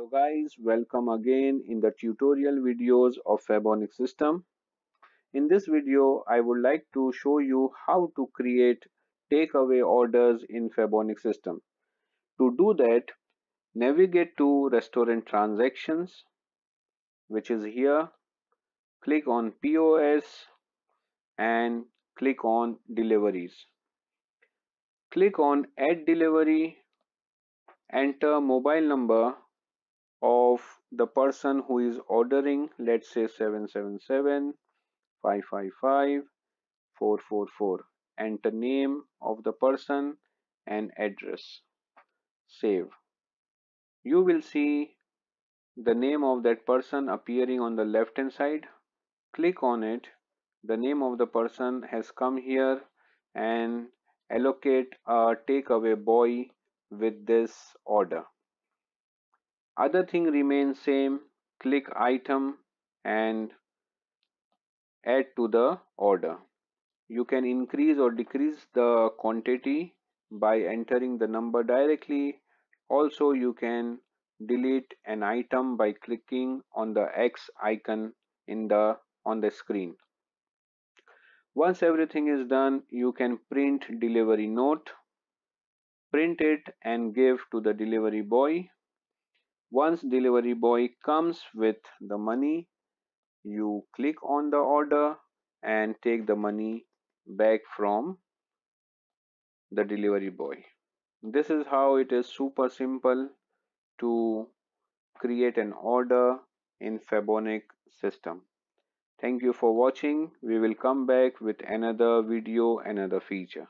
Hello guys, welcome again in the tutorial videos of Fabonic system. In this video, I would like to show you how to create takeaway orders in Fabonic system. To do that, navigate to restaurant transactions, which is here. Click on POS and click on deliveries. Click on add delivery, enter mobile number of the person who is ordering let's say 777 555 444 enter name of the person and address save you will see the name of that person appearing on the left hand side click on it the name of the person has come here and allocate a takeaway boy with this order other thing remains same click item and add to the order you can increase or decrease the quantity by entering the number directly also you can delete an item by clicking on the x icon in the on the screen once everything is done you can print delivery note print it and give to the delivery boy once delivery boy comes with the money you click on the order and take the money back from the delivery boy this is how it is super simple to create an order in Fabonic system thank you for watching we will come back with another video another feature